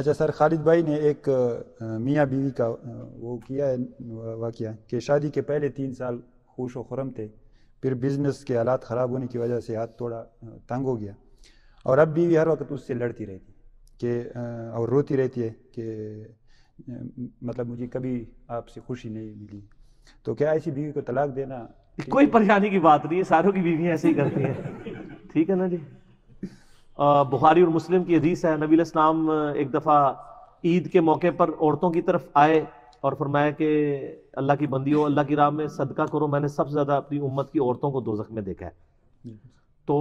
अच्छा सर खालिद भाई ने एक मियाँ बीवी का वो किया है वाक़ कि शादी के पहले तीन साल खुश व खुरम थे फिर बिज़नेस के हालात ख़राब होने की वजह से हाथ थोड़ा तंग हो गया और अब बीवी हर वक्त उससे लड़ती रहती कि और रोती रहती है कि मतलब मुझे कभी आपसे खुशी नहीं मिली तो क्या ऐसी बीवी को तलाक देना कोई परेशानी की बात नहीं है सारों की बीवी ऐसे ही करती है ठीक है ना जी बुखारी और मुस्लिम की हदीस है नबी इस्लाम एक दफ़ा ईद के मौके पर औरतों की तरफ आए और फरमाया कि अल्लाह की बंदी हो अल्लाह की राह में सदका करो मैंने सबसे ज़्यादा अपनी उम्मत की औरतों को दो में देखा है तो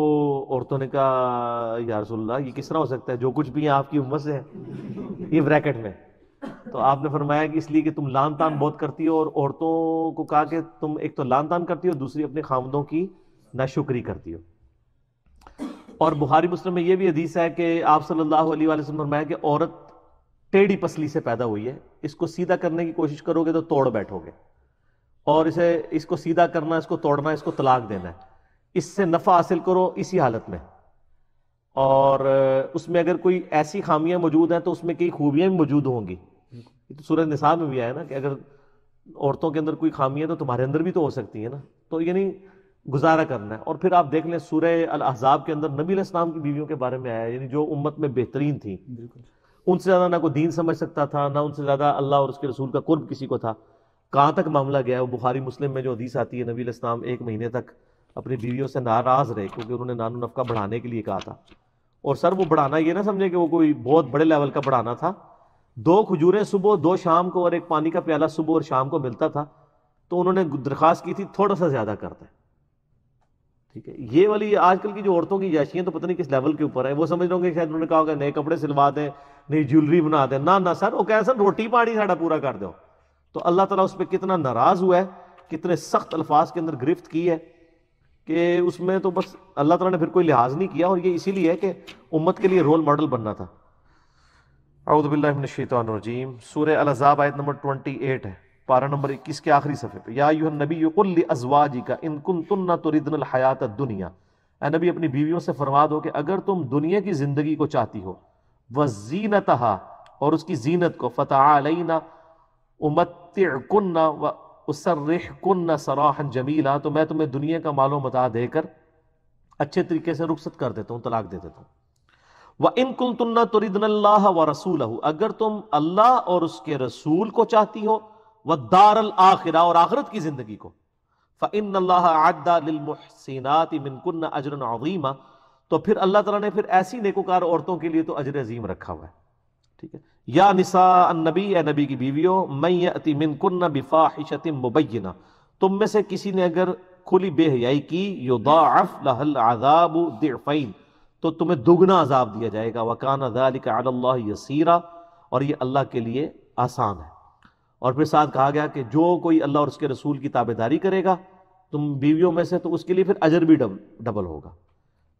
औरतों ने कहा यारसोल्ला ये किस तरह हो सकता है जो कुछ भी है आपकी उम्मत से है ये ब्रैकेट में तो आपने फरमाया कि इसलिए कि तुम लान तान बहुत करती हो और औरतों को कहा कि तुम एक तो लान तान करती हो दूसरी अपने खामदों की नाशुक्री करती हो और बुहारी मुस्लिम में यह भी हदीस है कि आप सल्लल्लाहु अलैहि वसल्लम फरमाया कि औरत टेढ़ी पसली से पैदा हुई है इसको सीधा करने की कोशिश करोगे तो तोड़ बैठोगे और इसे इसको सीधा करना इसको तोड़ना इसको तलाक देना है इससे नफ़ा हासिल करो इसी हालत में और उसमें अगर कोई ऐसी खामियां मौजूद हैं तो उसमें कई खूबियां भी मौजूद होंगी तो सूरज निसाब में भी आया ना कि अगर औरतों के अंदर कोई खामियां तो तुम्हारे अंदर भी तो हो सकती है ना तो यानी गुजारा करना है और फिर आप देख लें सूर्य अल अहजाब के अंदर नबी इस्लाम की बीवियों के बारे में आया यानी जो उम्मत में बेहतरीन थी उनसे ज़्यादा ना कोई दीन समझ सकता था ना उनसे ज़्यादा अल्लाह और उसके रसूल का कुर्ब किसी को था कहाँ तक मामला गया वो बुखारी मुस्लिम में जो हदीस आती है नबी इस्लाम एक महीने तक अपनी बीवियों से नाराज़ रहे क्योंकि उन्होंने नानो नफका बढ़ाने के लिए कहा था और सर वो बढ़ाना ये ना समझे कि वो कोई बहुत बड़े लेवल का बढ़ाना था दो खजूरें सुबह दो शाम को और एक पानी का प्याला सुबह और शाम को मिलता था तो उन्होंने दरख्वास्त की थी थोड़ा सा ज़्यादा करते हैं ठीक है ये वाली आजकल की जो औरतों की जैशियां तो पता नहीं किस लेवल के ऊपर है वो समझ लोगे शायद उन्होंने कहा होगा नए कपड़े सिलवा दें नई ज्वेलरी बना दें ना ना सर वो कह सर रोटी पानी साढ़ा पूरा कर दो तो अल्लाह तला उस पर कितना नाराज़ हुआ है कितने सख्त अल्फाज के अंदर गिरफ्त की है कि उसमें तो बस अल्लाह तला ने फिर कोई लिहाज नहीं किया और ये इसीलिए है कि उम्मत के लिए रोल मॉडल बनना था अउदबिल्लाशीतरजीम सूर्य अलजाब आयत नंबर ट्वेंटी एट है पारा नंबर इक्कीस के आखिरी सफ़े पे या यूहन नबी युकुल्ली अजवाजी का इनकुन तुन्ना तुरिदन हयात दुनिया ए नबी अपनी बीवियों से फरमा दो कि अगर तुम दुनिया की ज़िंदगी को चाहती हो वह जीनत और उसकी जीनत को फ़तः उमत कन्ना व उसरह कन्ना सराहन जमीला तो मैं तुम्हें दुनिया का मालो मता देकर अच्छे तरीके से रुखसत कर देता हूँ तलाक दे देता हूँ व इन कुल तुन्ना तो तुरिदन व रसूल अगर तुम अल्लाह और उसके रसूल को चाहती हो व दारल और आखरत की जिंदगी को फ़िन अल्लाहसिनतिनकुन अजर अजीमा तो फिर अल्लाह तला ने फिर ऐसी नेकोकार औरतों के लिए तो अजर अजीम रखा हुआ है ठीक है या निसा नबी ए नबी की बीवियो मैति मिनकुन बिफाहिशतिम मुबैना तुम में से किसी ने अगर खुली बेहयाई की युदाफ तो तुम्हें दुगना अजाब दिया जाएगा वकान अदालिक यसीरा और ये अल्लाह के लिए आसान है और फिर साथ कहा गया कि जो कोई अल्लाह और उसके रसूल की ताबेदारी करेगा तुम बीवियों में से तो उसके लिए फिर अजर भी डब, डबल होगा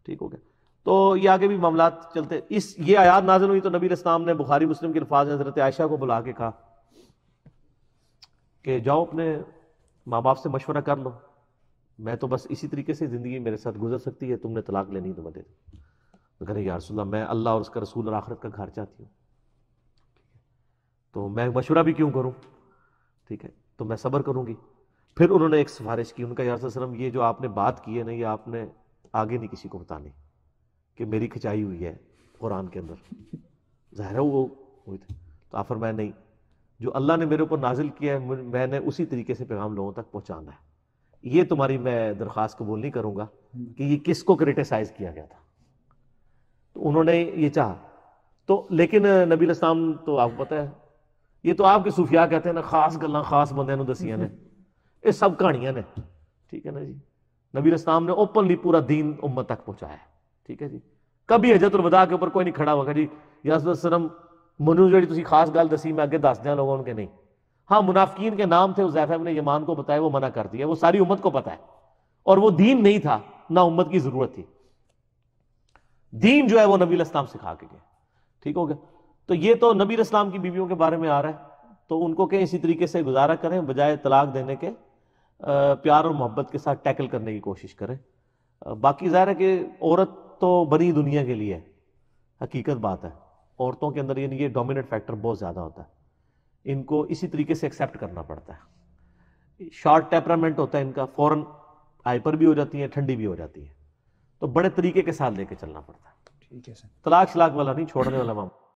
ठीक हो गया तो ये आगे भी मामला चलते इस ये आयात नाजल हुई तो नबी इस्लाम ने बुखारी मुस्लिम के अल्फाज हजरत आयशा को बुला के कहा कि जाओ अपने माँ बाप से मशवरा कर लो मैं तो बस इसी तरीके से ज़िंदगी मेरे साथ गुजर सकती है तुमने तलाक लेनी तो मैं दे तो कह रहे मैं अल्लाह और उसका रसूल और आखरत का घर चाहती हूँ तो मैं मशवरा भी क्यों करूँ ठीक है तो मैं सब्र करूँगी फिर उन्होंने एक सिफारिश की उनका यार ये जो आपने बात की है ना ये आपने आगे नहीं किसी को बतानी कि मेरी खिंचाई हुई है कुरान के अंदर ज़ाहिर है वो हुई थी तो आफर मैं नहीं जो अल्लाह ने मेरे ऊपर नाजिल किया है मैंने उसी तरीके से पैगाम लोगों तक पहुँचाना है ये तुम्हारी मैं दरख्वास्त कबूल नहीं करूँगा कि ये किसको क्रिटिसाइज़ किया गया था तो उन्होंने ये चाह तो लेकिन नबी इस्लाम तो आपको पता है ये तो आपके सुफिया कहते हैं ना खास गल् खास बंद दसिया ने यह सब कहानियां ने ठीक है ना जी नबी इस्लाम ने ओपनली पूरा दीन उम्मत तक पहुंचाया ठीक है जी कभी हजरतुलवदा के ऊपर कोई नहीं खड़ा होगा जी यासलम मनु जी तुम खास गल दसी मैं अगे दस दिया लोगों उनके नहीं हाँ मुनाफिकीन के नाम थे जैफैब ने यमान को बताया वो मना कर दिया वो सारी उम्मत को पता है और वो दीन नहीं था ना उम्मत की जरूरत थी दीन जो है वो नबी इस्लाम सिखा के गए ठीक हो गया तो ये तो नबी इस्लाम की बीवियों के बारे में आ रहा है तो उनको कहें इसी तरीके से गुजारा करें बजाय तलाक देने के प्यार और मोहब्बत के साथ टैकल करने की कोशिश करें बाकी ज़ाहिर है कि औरत तो बनी दुनिया के लिए है हकीकत बात है औरतों के अंदर यानी ये डोमिनेट फैक्टर बहुत ज़्यादा होता है इनको इसी तरीके से एक्सेप्ट करना पड़ता है शॉर्ट टेपरामेंट होता है इनका फ़ौरन हाइपर भी हो जाती है ठंडी भी हो जाती है तो बड़े तरीके के साथ लेके चलना पड़ता है ठीक है सर तलाक शलाक वाला नहीं छोड़ने वाला मामला